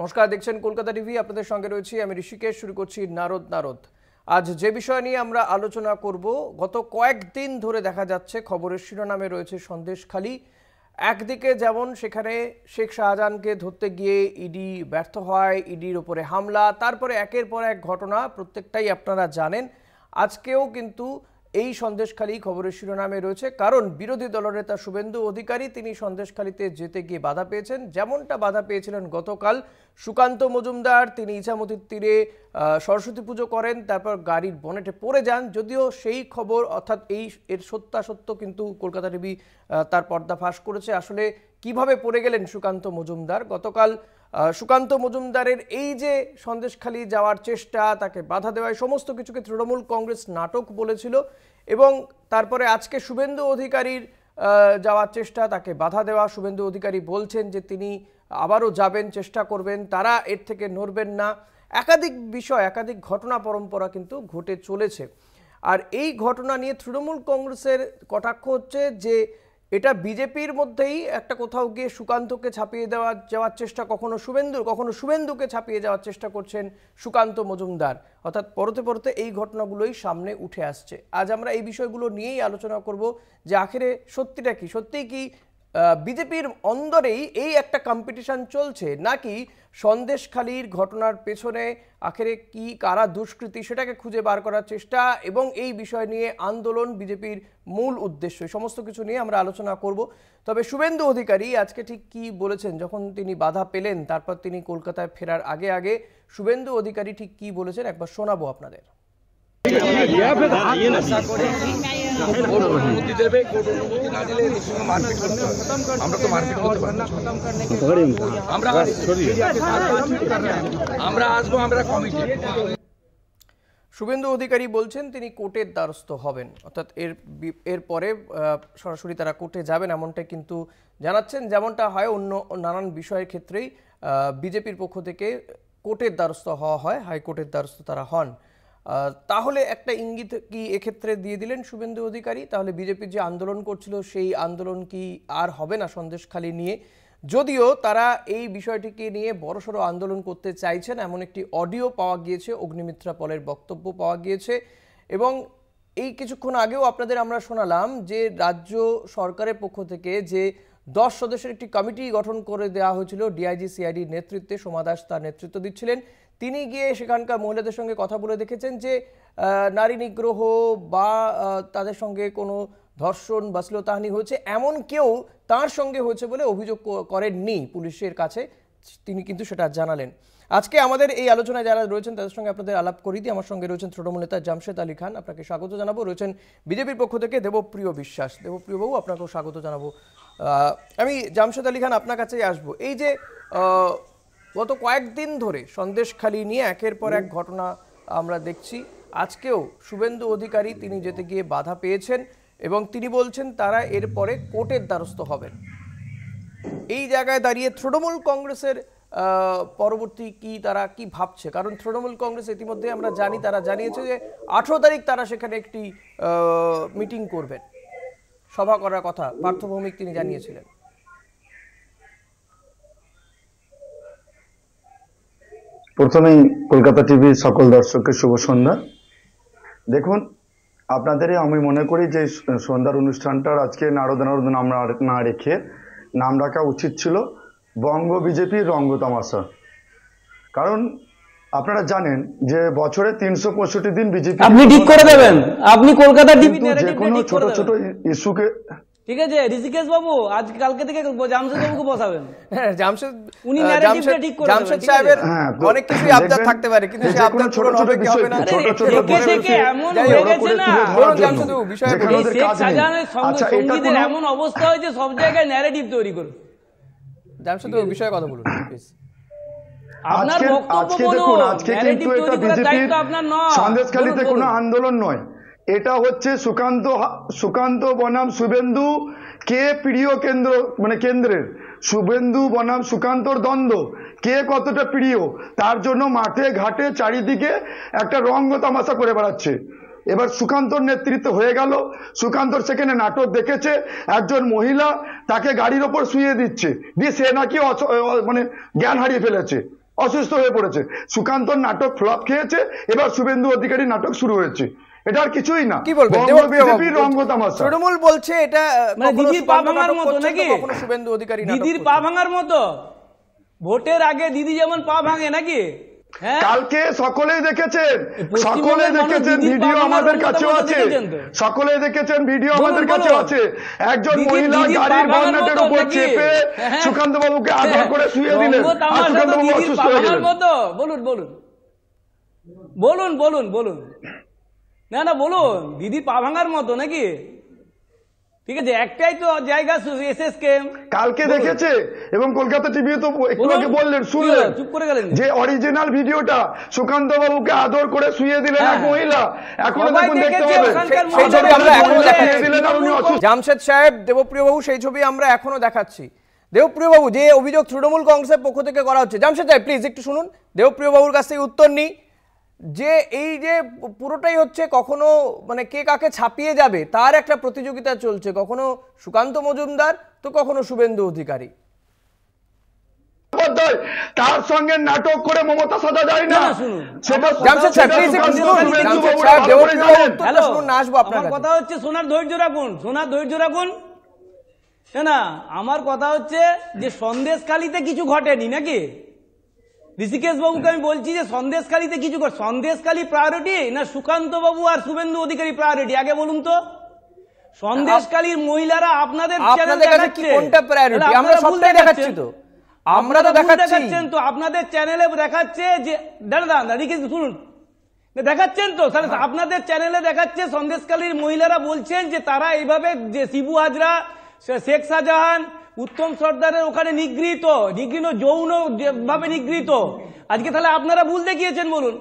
নমস্কার দেখছেন কলকাতা টিভি আপনাদের সঙ্গে রয়েছি আমি ঋষিকেশ শুরু করছি নারদ নারদ আজ যে বিষয় নিয়ে আমরা আলোচনা করব গত কয়েকদিন ধরে দেখা যাচ্ছে খবরের শিরোনামে রয়েছে সন্দেশখালি একদিকে যেমন সেখানে শেখ শাহজাহানকে ধরতে গিয়ে ইডি ব্যর্থ হয় ইডির ওপরে হামলা তারপরে একের পর এক ঘটনা প্রত্যেকটাই আপনারা জানেন আজকেও কিন্তু এই সন্দেশখালী খবরের শিরোনামে রয়েছে কারণ বিরোধী দলনেতা শুভেন্দু অধিকারী তিনি সন্দেশখালীতে যেতে গিয়ে বাধা পেয়েছেন যেমনটা বাধা পেয়েছিলেন গতকাল সুকান্ত মজুমদার তিনি ইছামতির তীরে সরস্বতী পুজো করেন তারপর গাড়ির বনেটে পড়ে যান যদিও সেই খবর অর্থাৎ এই এর সত্যাসত্য কিন্তু কলকাতা টিভি তার পর্দা ফাঁস করেছে আসলে কিভাবে পড়ে গেলেন সুকান্ত মজুমদার গতকাল সুকান্ত মজুমদারের এই যে সন্দেশখালি যাওয়ার চেষ্টা তাকে বাধা দেওয়ায় সমস্ত কিছুকে তৃণমূল কংগ্রেস নাটক বলেছিল এবং তারপরে আজকে শুভেন্দু অধিকারীর যাওয়ার চেষ্টা তাকে বাধা দেওয়া শুভেন্দু অধিকারী বলছেন যে তিনি আবারও যাবেন চেষ্টা করবেন তারা এর থেকে নড়বেন না একাধিক বিষয় একাধিক ঘটনা পরম্পরা কিন্তু ঘটে চলেছে আর এই ঘটনা নিয়ে তৃণমূল কংগ্রেসের কটাক্ষ হচ্ছে যে এটা বিজেপির মধ্যেই একটা কোথাও গিয়ে সুকান্তকে ছাপিয়ে দেওয়া যাওয়ার চেষ্টা কখনো শুভেন্দু কখনো শুভেন্দুকে ছাপিয়ে যাওয়ার চেষ্টা করছেন সুকান্ত মজুমদার অর্থাৎ পরতে পরতে এই ঘটনাগুলোই সামনে উঠে আসছে আজ আমরা এই বিষয়গুলো নিয়েই আলোচনা করব যে আখেরে সত্যিটা কি সত্যিই কি বিজেপির অন্দরেই এই একটা কম্পিটিশন চলছে নাকি সন্দেশখালির ঘটনার পেছনে আখেরে কি কারা দুষ্কৃতি সেটাকে খুঁজে বার করার চেষ্টা এবং এই বিষয় নিয়ে আন্দোলন বিজেপির মূল উদ্দেশ্য সমস্ত কিছু নিয়ে আমরা আলোচনা করব তবে শুভেন্দু অধিকারী আজকে ঠিক কি বলেছেন যখন তিনি বাধা পেলেন তারপর তিনি কলকাতায় ফেরার আগে আগে শুভেন্দু অধিকারী ঠিক কি বলেছেন একবার শোনাবো আপনাদের শুভেন্দু অধিকারী বলছেন তিনি কোর্টের দ্বারস্থ হবেন অর্থাৎ এর এরপরে সরাসরি তারা কোর্টে যাবেন এমনটা কিন্তু জানাচ্ছেন যেমনটা হয় অন্য নানান বিষয়ের ক্ষেত্রেই বিজেপির পক্ষ থেকে কোর্টের দ্বারস্থ হওয়া হয় হাইকোর্টের দ্বারস্থ তারা হন তাহলে একটা ইঙ্গিত কি এক্ষেত্রে দিয়ে দিলেন শুভেন্দু অধিকারী তাহলে বিজেপির যে আন্দোলন করছিল সেই আন্দোলন কি আর হবে না সন্দেশখালী নিয়ে যদিও তারা এই বিষয়টিকে নিয়ে বড়সড় আন্দোলন করতে চাইছেন এমন একটি অডিও পাওয়া গিয়েছে অগ্নিমিত্রা পলের বক্তব্য পাওয়া গিয়েছে এবং এই কিছুক্ষণ আগেও আপনাদের আমরা শোনালাম যে রাজ্য সরকারের পক্ষ থেকে যে দশ সদস্যের একটি কমিটি গঠন করে দেওয়া হয়েছিল ডিআইজি সিআইডির নেতৃত্বে সোমা দাস তার নেতৃত্ব দিচ্ছিলেন তিনি গিয়ে সেখানকার মহিলাদের সঙ্গে কথা বলে দেখেছেন যে নারী নিগ্রহ বা তাদের সঙ্গে কোনো ধর্ষণ বা শ্লীলতাহানি হয়েছে এমন কেউ তার সঙ্গে হয়েছে বলে অভিযোগ করেননি পুলিশের কাছে তিনি কিন্তু সেটা জানালেন আজকে আমাদের এই আলোচনায় যারা রয়েছেন তাদের সঙ্গে আপনাদের আলাপ করি দিয়ে আমার সঙ্গে রয়েছেন তৃণমূল নেতা জামশেদ আলী খান আপনাকে স্বাগত জানাবো রয়েছেন বিজেপির পক্ষ থেকে দেবপ্রিয় বিশ্বাস দেবপ্রিয় বাবু আপনাকেও স্বাগত জানাবো আমি জামশেদ আলী খান আপনার কাছেই আসবো এই যে গত কয়েকদিন ধরে সন্দেশখালি নিয়ে একের পর এক ঘটনা আমরা দেখছি আজকেও শুভেন্দু অধিকারী তিনি যেতে গিয়ে বাধা পেয়েছেন এবং তিনি বলছেন তারা এরপরে কোর্টের দ্বারস্থ হবেন এই জায়গায় দাঁড়িয়ে তৃণমূল কংগ্রেসের পরবর্তী কি তারা কি ভাবছে কারণ তৃণমূল কংগ্রেস ইতিমধ্যে আমরা জানি তারা জানিয়েছে যে আঠেরো তারিখ তারা সেখানে একটি মিটিং করবেন সভা করার কথা পার্থভৌমিক তিনি জানিয়েছিলেন প্রথমেই কলকাতা টিভির সকল দর্শককে শুভ সন্ধ্যা দেখুন আপনাদেরই আমি মনে করি যে সন্ধ্যার অনুষ্ঠানটার আজকে নারদ নারদ নাম না রেখে নাম রাখা উচিত ছিল বঙ্গ বিজেপির রঙ্গ তামাশা কারণ আপনারা জানেন যে বছরে তিনশো পঁয়ষট্টি দিন বিজেপি আপনি ঠিক করে দেবেন আপনি কলকাতা যে কোনো ছোট ছোট ইস্যুকে ঠিক আছে ঋষিকেশ বাবু আজ কালকে থেকে জামশেদ বাবুকে বসাবেন হ্যাঁ, হ্যাঁ, অনেক কিছু আবদার থাকতে পারে কিন্তু সেই আবদার ছোট ছোট হবে না হয়ে আচ্ছা, সঙ্গীতের এমন অবস্থা হয়েছে সব জায়গায় ন্যারেটিভ তৈরি করুন জামশেদ বাবু বিষয়ে কথা বলুন প্লিজ আপনার বক্তব্য বলুন আজকে কিন্তু এটা বিজেপির সন্দেশখালীতে কোনো আন্দোলন নয় এটা হচ্ছে সুকান্ত সুকান্ত বনাম শুভেন্দু কে প্রিয় কেন্দ্র মানে কেন্দ্রের শুভেন্দু বনাম সুকান্তর দ্বন্দ্ব কে কতটা প্রিয় তার জন্য মাঠে ঘাটে চারিদিকে একটা রঙ্গ তামাশা করে বেড়াচ্ছে এবার সুকান্তর নেতৃত্ব হয়ে গেল সুকান্তর সেখানে নাটক দেখেছে একজন মহিলা তাকে গাড়ির ওপর শুয়ে দিচ্ছে দিয়ে সে নাকি মানে জ্ঞান হারিয়ে ফেলেছে অসুস্থ হয়ে পড়েছে সুকান্তর নাটক ফ্লপ খেয়েছে এবার শুভেন্দু অধিকারী নাটক শুরু হয়েছে এটা আর কিছুই না কি বলবেন তৃণমূল বলছে এটা মানে পা ভাঙার শুভেন্দু অধিকারী দিদির পা ভাঙার মতো ভোটের আগে দিদি যেমন পা ভাঙে নাকি হ্যাঁ? কালকে দেখেছেন সকলে দেখেছেন ভিডিও আমাদের কাছেও আছে সকলে দেখেছেন ভিডিও আমাদের আছে একজন মহিলা গাড়ির উপর চেপে হ্যাঁ। সুকান্ত বাবুকে হ্যাঁ। করে শুয়ে দিলেন সুকান্ত বাবু অসুস্থ হয়ে গেলেন বলুন বলুন বলুন বলুন বলুন না না বলো দিদি পা ভাঙার মতো নাকি ঠিক আছে একটাই তো জায়গা কালকে দেখেছে এবং কলকাতা টিভি তো একটু আগে বললেন শুনলেন চুপ করে গেলেন যে অরিজিনাল ভিডিওটা সুকান্ত বাবুকে আদর করে শুয়ে দিলেন এক হ্যাঁ। মহিলা এখন জামশেদ সাহেব দেবপ্রিয় বাবু সেই ছবি আমরা এখনো দেখাচ্ছি দেবপ্রিয় বাবু যে অভিযোগ তৃণমূল কংগ্রেসের পক্ষ থেকে করা হচ্ছে জামশেদ সাহেব প্লিজ একটু শুনুন দেবপ্রিয় বাবুর কাছ থেকে উত্তর নিই যে এই যে পুরোটাই হচ্ছে কখনো মানে কে কাকে ছাপিয়ে যাবে তার একটা প্রতিযোগিতা চলছে কখনো সুকান্ত মজুমদার তো কখনো শুভেন্দু অধিকারী তার সঙ্গে নাটক করে মমতা সাজা যায় না কথা হচ্ছে সোনার ধৈর্য রাখুন সোনার ধৈর্য রাখুন না আমার কথা হচ্ছে যে সন্দেশকালীতে কিছু ঘটেনি নাকি ঋষিকেশ বাবুকে আমি বলছি যে সন্দেশকালীতে কিছু কর সন্দেশকালী প্রায়োরিটি না সুকান্ত বাবু আর শুভেন্দু অধিকারী প্রায়োরিটি আগে বলুন তো সন্দেশকালীর মহিলারা আপনাদের আপনাদের আমরা তো আমরা তো দেখাচ্ছেন তো আপনাদের চ্যানেলে দেখাচ্ছে যে দাঁড়া দাঁড়া ঋষিকেশ শুনুন দেখাচ্ছেন তো স্যার আপনাদের চ্যানেলে দেখাচ্ছে সন্দেশকালীর মহিলারা বলছেন যে তারা এইভাবে যে শিবু হাজরা শেখ শাহজাহান উত্তম সর্দারের ওখানে নিগৃহীত নিগৃহ যৌন ভাবে নিগৃহীত আজকে তাহলে আপনারা ভুল দেখিয়েছেন বলুন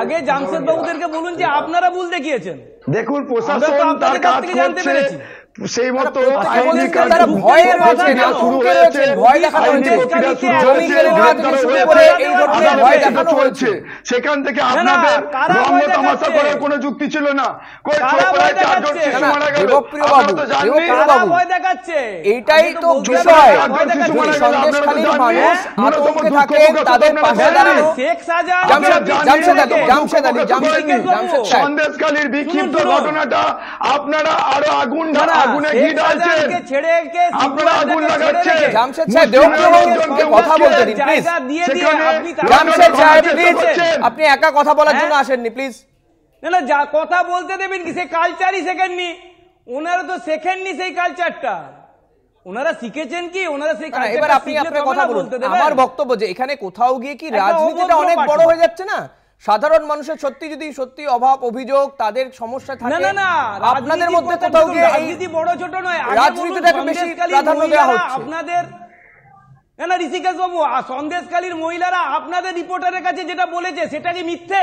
আগে জামশেদ বাবুদেরকে বলুন যে আপনারা ভুল দেখিয়েছেন দেখুন প্রশাসন তার কাজ করছে সেই মতো আইনি শুরু শুরু হয়েছে হয়েছে সেখান থেকে আপনাদের কোনো যুক্তি ছিল না ঘটনাটা আপনারা আরো আগুন ধরা আপনি একা কথা বলার হ্যাঁ? জন্য আসেননি প্লিজ না না যা কথা বলতে দেবেন কি সে কালচারই শেখেননি ওনারা তো শেখেননি সেই কালচারটা আমার বক্তব্য যে এখানে কোথাও গিয়ে কি রাজনীতিটা অনেক বড় হয়ে যাচ্ছে না সাধারণ মানুষের সত্যি যদি সত্যি অভাব অভিযোগ তাদের সমস্যা থাকে না না আপনাদের মধ্যে কোথাও গিয়ে রাজনীতি বড় ছোট নয় রাজনীতিটাকে বেশি প্রাধান্য দেওয়া হচ্ছে আপনাদের না না ঋষিকেশ বাবু সন্দেশকালীর মহিলারা আপনাদের রিপোর্টারের কাছে যেটা বলেছে সেটা কি মিথ্যে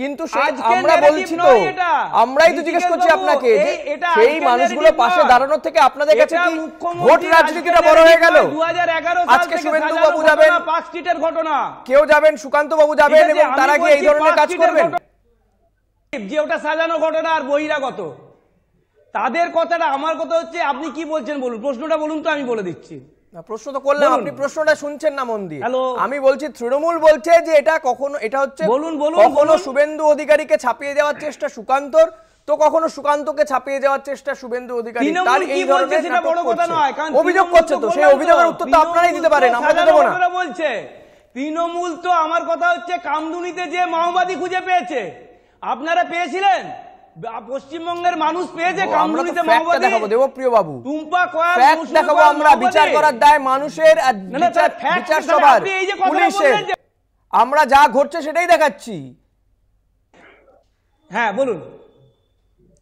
কিন্তু আমরা বলছি তো আমরাই তো জিজ্ঞেস করছি আপনাকে সেই মানুষগুলো পাশে দাঁড়ানোর থেকে আপনাদের কাছে কি ভোট রাজনীতিটা বড় হয়ে গেল আজকে শুভেন্দু বাবু যাবেন পাঁচ সিটের ঘটনা কেউ যাবেন সুকান্ত বাবু যাবেন এবং তারা কি এই ধরনের কাজ করবেন যে ওটা সাজানো ঘটনা আর বহিরাগত তাদের কথাটা আমার কথা হচ্ছে আপনি কি বলছেন বলুন প্রশ্নটা বলুন তো আমি বলে দিচ্ছি প্রশ্ন তো করলাম আপনি প্রশ্নটা শুনছেন না মন দিয়ে আমি বলছি তৃণমূল বলছে যে এটা কখনো এটা হচ্ছে বলুন বলুন কখনো শুভেন্দু অধিকারীকে ছাপিয়ে দেওয়ার চেষ্টা সুকান্তর তো কখনো সুকান্তকে ছাপিয়ে যাওয়ার চেষ্টা শুভেন্দু অধিকারী বড় কথা নয় কারণ অভিযোগ করছে আপনারাই দিতে পারেন আমরা বলছে তৃণমূল তো আমার কথা হচ্ছে কামদুনিতে যে মাওবাদী খুঁজে পেয়েছে আপনারা পেয়েছিলেন পশ্চিমবঙ্গের মানুষ পেয়েছে কামরুলিতে মাওবাদী দেখাবো দেবপ্রিয় বাবু টুম্পা কয়াল ফ্যাক্ট দেখাবো আমরা বিচার করার দায় মানুষের বিচার সবার পুলিশের আমরা যা ঘটছে সেটাই দেখাচ্ছি হ্যাঁ বলুন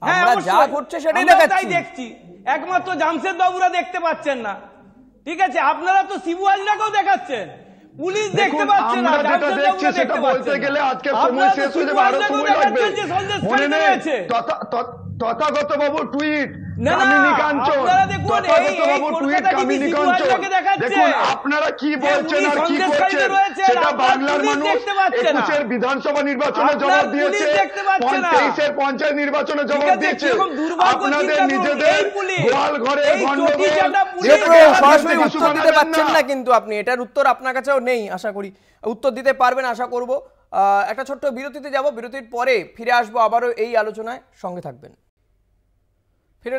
হ্যাঁ, আমরা যা ঘটছে সেটাই দেখাচ্ছি দেখছি একমাত্র জামশেদ বাবুরা দেখতে পাচ্ছেন না ঠিক আছে আপনারা তো শিবু হাজরাকেও দেখাচ্ছেন পুলিশ দেখতে পাচ্ছে না যেটা দেখছি সেটা বলতে গেলে আজকে সময় শেষ হয়ে যাবে আরো সময় লাগবে মনে তথাগত বাবু টুইট বিধানসভা নির্বাচনে জবাব দিয়েছে তেইশের পঞ্চায়েত নির্বাচনে জবাব দিয়েছে আপনাদের নিজেদের উত্তর দিতে পারছেন না কিন্তু আপনি এটার উত্তর আপনার কাছেও নেই আশা করি উত্তর দিতে পারবেন আশা করব একটা ছোট্ট বিরতিতে যাব বিরতির পরে ফিরে আসবো আবারও এই আলোচনায় সঙ্গে থাকবেন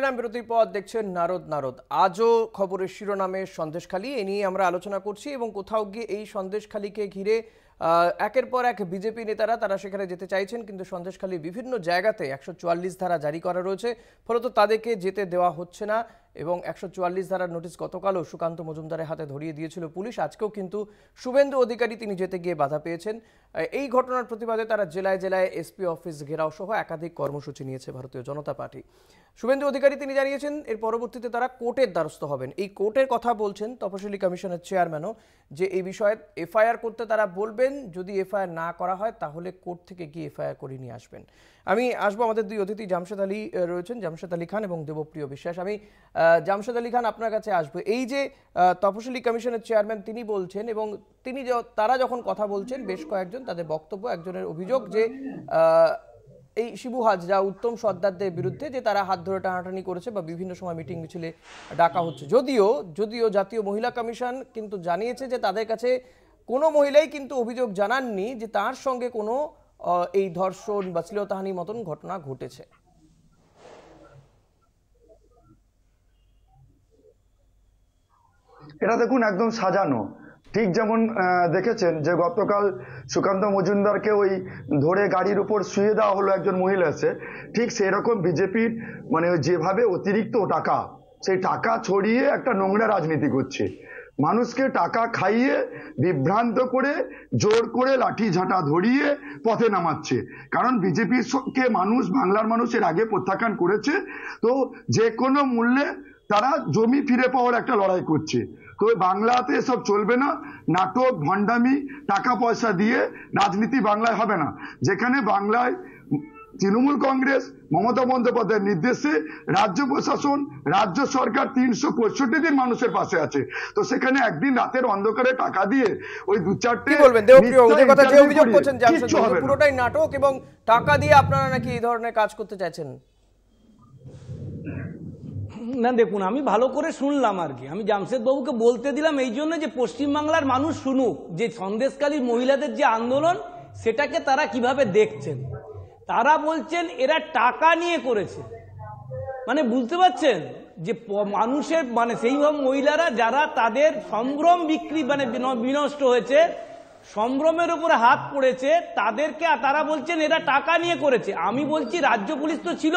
নাম বিরতির পর দেখছেন নারদ নারদ আজও খবরের শিরোনামে সন্দেশখালি এ নিয়ে আমরা আলোচনা করছি এবং কোথাও গিয়ে এই সন্দেশখালিকে ঘিরে একের পর এক বিজেপি নেতারা তারা সেখানে যেতে চাইছেন কিন্তু সন্দেশখালি বিভিন্ন জায়গাতে একশো ধারা জারি করা রয়েছে ফলত তাদেরকে যেতে দেওয়া হচ্ছে না এবং একশো চুয়াল্লিশ ধারার নোটিশ গতকালও সুকান্ত মজুমদারের হাতে ধরিয়ে দিয়েছিল পুলিশ আজকেও কিন্তু শুভেন্দু অধিকারী তিনি যেতে গিয়ে বাধা পেয়েছেন এই ঘটনার প্রতিবাদে তারা জেলায় জেলায় এসপি অফিস ঘেরাও সহ একাধিক কর্মসূচি নিয়েছে ভারতীয় জনতা পার্টি শুভেন্দু অধিকারী তিনি জানিয়েছেন এর পরবর্তীতে তারা কোর্টের দ্বারস্থ হবেন এই কোর্টের কথা বলছেন তপশিলি কমিশনের চেয়ারম্যানও যে এই বিষয়ে এফআইআর করতে তারা বলবেন যদি এফআইআর না করা হয় তাহলে কোর্ট থেকে গিয়ে এফআইআর করে নিয়ে আসবেন আমি আসবো আমাদের দুই অতিথি জামশেদ আলী রয়েছেন জামশেদ আলী খান এবং দেবপ্রিয় বিশ্বাস আমি জামশেদ আলী খান আপনার কাছে আসবো এই যে তপশিলি কমিশনের চেয়ারম্যান তিনি বলছেন এবং তিনি তারা যখন কথা বলছেন বেশ কয়েকজন তাদের বক্তব্য একজনের অভিযোগ যে এই শিবু হাজরা উত্তম সর্দারদের বিরুদ্ধে যে তারা হাত ধরে টানাটানি করেছে বা বিভিন্ন সময় মিটিং মিছিলে ডাকা হচ্ছে যদিও যদিও জাতীয় মহিলা কমিশন কিন্তু জানিয়েছে যে তাদের কাছে কোনো মহিলাই কিন্তু অভিযোগ জানাননি যে তার সঙ্গে কোনো এই ধর্ষণ বা শ্লীলতাহানির মতন ঘটনা ঘটেছে এটা দেখুন একদম সাজানো ঠিক যেমন দেখেছেন যে গতকাল সুকান্ত মজুমদারকে ওই ধরে গাড়ির উপর শুয়ে দেওয়া হলো একজন মহিলা এসে ঠিক সেরকম বিজেপির মানে যেভাবে অতিরিক্ত টাকা সেই টাকা ছড়িয়ে একটা নোংরা রাজনীতি করছে মানুষকে টাকা খাইয়ে বিভ্রান্ত করে জোর করে লাঠি ঝাঁটা ধরিয়ে পথে নামাচ্ছে কারণ কে মানুষ বাংলার মানুষের আগে প্রত্যাখ্যান করেছে তো যে কোনো মূল্যে তারা জমি ফিরে পাওয়ার একটা লড়াই করছে তবে বাংলাতে এসব চলবে না নাটক ভণ্ডামি টাকা পয়সা দিয়ে রাজনীতি বাংলায় হবে না যেখানে বাংলায় তৃণমূল কংগ্রেস মমতা বন্দ্যোপাধ্যায়ের নির্দেশে রাজ্য প্রশাসন রাজ্য সরকার তিনশো পঁয়ষট্টি দিন মানুষের পাশে আছে তো সেখানে একদিন রাতের অন্ধকারে টাকা দিয়ে ওই দু চারটে বলবেন নাটক এবং টাকা দিয়ে আপনারা নাকি এই ধরনের কাজ করতে চাইছেন না দেখুন আমি ভালো করে শুনলাম আর কি আমি জামশেদবাবুকে বলতে দিলাম এই জন্য যে পশ্চিমবাংলার মানুষ শুনুক যে সন্দেশকালী মহিলাদের যে আন্দোলন সেটাকে তারা কিভাবে দেখছেন তারা বলছেন এরা টাকা নিয়ে করেছে মানে বুঝতে পারছেন যে মানুষের মানে সেইভাবে মহিলারা যারা তাদের সম্ভ্রম বিক্রি মানে বিনষ্ট হয়েছে সম্ভ্রমের উপরে হাত পড়েছে তাদেরকে তারা বলছেন এরা টাকা নিয়ে করেছে আমি বলছি রাজ্য পুলিশ তো ছিল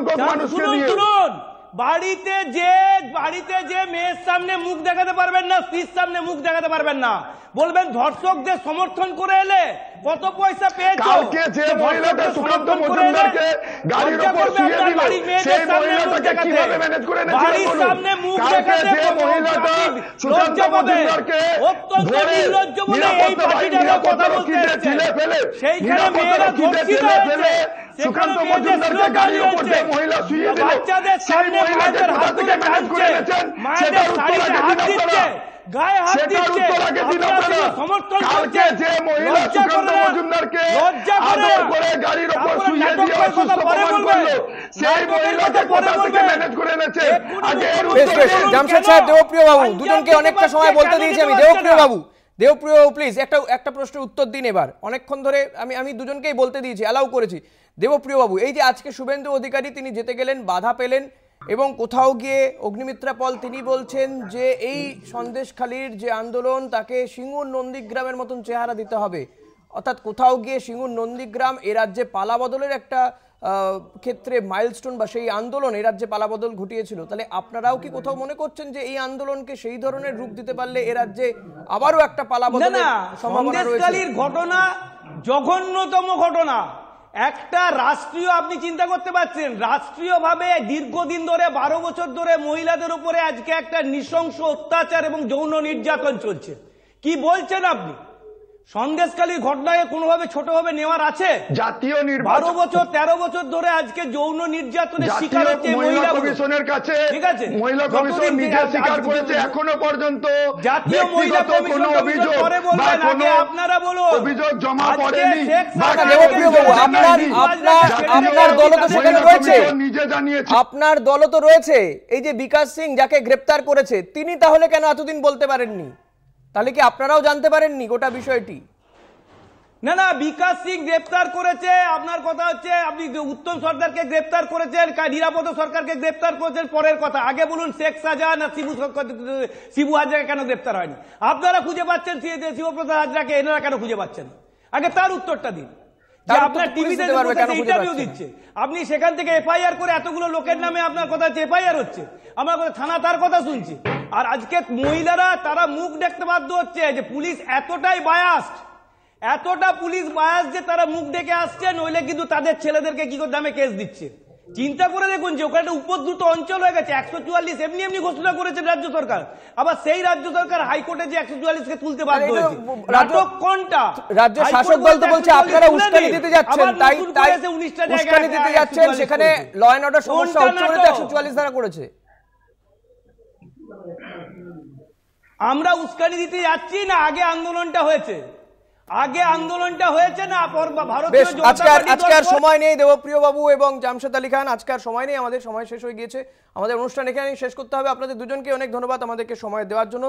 সংখ্যক মানুষকে দিয়ে বাড়িতে যে বাড়িতে যে মেয়ের সামনে মুখ দেখাতে পারবেন না স্ত্রীর সামনে মুখ দেখাতে পারবেন না বলবেন ধর্ষকদের সমর্থন করে এলে কত পয়সা পেয়েছো সেইখানে মেয়েরা সুকান্ত মজুমদারকে মহিলা শুয়ে দিল থেকে করে উত্তর আগে গায়ে হাত দিচ্ছে সমর্থন যে মহিলা সুকান্ত মজুমদারকে আদর করে গাড়ির উপর শুয়ে দিয়ে প্রমাণ করলো সেই থেকে ম্যানেজ করে এনেছে এর উত্তর জামশেদ দেবপ্রিয় বাবু দুজনকে অনেকটা সময় বলতে দিয়েছি আমি দেবপ্রিয় বাবু দেবপ্রিয় প্লিজ একটা একটা প্রশ্নের উত্তর দিন এবার অনেকক্ষণ ধরে আমি আমি দুজনকেই বলতে দিয়েছি অ্যালাউ করেছি দেবপ্রিয়বাবু এই যে আজকে শুভেন্দু অধিকারী তিনি যেতে গেলেন বাধা পেলেন এবং কোথাও গিয়ে অগ্নিমিত্রা পল তিনি বলছেন যে এই সন্দেশখালীর যে আন্দোলন তাকে সিঙ্গুর নন্দীগ্রামের মতন চেহারা দিতে হবে অর্থাৎ কোথাও গিয়ে সিঙ্গুর নন্দীগ্রাম এ রাজ্যে পালাবদলের একটা ক্ষেত্রে মাইলস্টোন বা সেই আন্দোলন এ রাজ্যে পালাবদল ঘটিয়েছিল তাহলে আপনারাও কি কোথাও মনে করছেন যে এই আন্দোলনকে সেই ধরনের রূপ দিতে পারলে এ রাজ্যে আবারও একটা পালাবদল ঘটনা জঘন্যতম ঘটনা একটা রাষ্ট্রীয় আপনি চিন্তা করতে পারছেন রাষ্ট্রীয়ভাবে দীর্ঘদিন ধরে বারো বছর ধরে মহিলাদের উপরে আজকে একটা নৃশংস অত্যাচার এবং যৌন নির্যাতন চলছে কি বলছেন আপনি সন্দেশকালী ঘটনাকে কোনোভাবে ছোটভাবে নেওয়ার আছে জাতীয় নির্বাচন বারো বছর তেরো বছর ধরে আজকে যৌন নির্যাতনের শিকার হচ্ছে মহিলা কমিশনের কাছে ঠিক আছে মহিলা কমিশন নিজে স্বীকার করেছে এখনো পর্যন্ত জাতীয় মহিলা কমিশন অভিযোগ করে বলবেন আগে আপনারা বলুন অভিযোগ জমা পড়েনি আপনার আপনার আপনার দল তো সেখানে রয়েছে নিজে জানিয়েছে আপনার দল তো রয়েছে এই যে বিকাশ সিং যাকে গ্রেপ্তার করেছে তিনি তাহলে কেন এতদিন বলতে পারেননি তাহলে কি আপনারাও জানতে পারেননি গোটা বিষয়টি না না বিকাশ সিং গ্রেপ্তার করেছে আপনার কথা হচ্ছে আপনি উত্তম সরকারকে গ্রেপ্তার করেছেন নিরাপদ সরকারকে গ্রেপ্তার করেছেন পরের কথা আগে বলুন শেখ সাজা আর শিবু শিবু হাজরাকে কেন গ্রেপ্তার হয়নি আপনারা খুঁজে পাচ্ছেন শিবপ্রসাদ হাজরাকে এনারা কেন খুঁজে পাচ্ছেন আগে তার উত্তরটা দিন আপনার টিভিতে ইন্টারভিউ আপনি সেখান থেকে এফআইআর করে এতগুলো লোকের নামে আপনার কথা হচ্ছে এফআইআর হচ্ছে আমার কথা থানা তার কথা শুনছি আর আজকে মহিলারা তারা মুখ দেখতে বাধ্য হচ্ছে যে পুলিশ এতটাই বায়াস এতটা পুলিশ বায়াস যে তারা মুখ ডেকে আসছে নইলে কিন্তু তাদের ছেলেদেরকে কি করে দামে কেস দিচ্ছে চিন্তা করে দেখুন যে ওখানে উপদ্রুত অঞ্চল হয়ে গেছে একশো চুয়াল্লিশ এমনি এমনি ঘোষণা করেছেন রাজ্য সরকার আবার সেই রাজ্য সরকার হাইকোর্টে যে একশো চুয়াল্লিশকে তুলতে বাধ্য কোনটা রাজ্য শাসক দল তো বলছে আপনারা উস্কানি দিতে যাচ্ছেন তাই তাই উনিশটা দিতে যাচ্ছেন সেখানে ল এন্ড অর্ডার সমস্যা একশো চুয়াল্লিশ ধারা করেছে আমরা উস্কানি দিতে যাচ্ছি না আগে আন্দোলনটা হয়েছে আগে আন্দোলনটা হয়েছে না ভারতীয় আজকের সময় নেই দেবপ্রিয় বাবু এবং জামশেদ আলী খান আজকের সময় নেই আমাদের সময় শেষ হয়ে গিয়েছে আমাদের অনুষ্ঠান এখানে শেষ করতে হবে আপনাদের দুজনকে অনেক ধন্যবাদ আমাদেরকে সময় দেওয়ার জন্য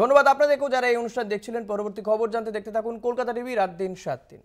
ধন্যবাদ আপনাদেরকেও যারা এই অনুষ্ঠান দেখছিলেন পরবর্তী খবর জানতে দেখতে থাকুন কলকাতা টিভি রাত দিন সাত দিন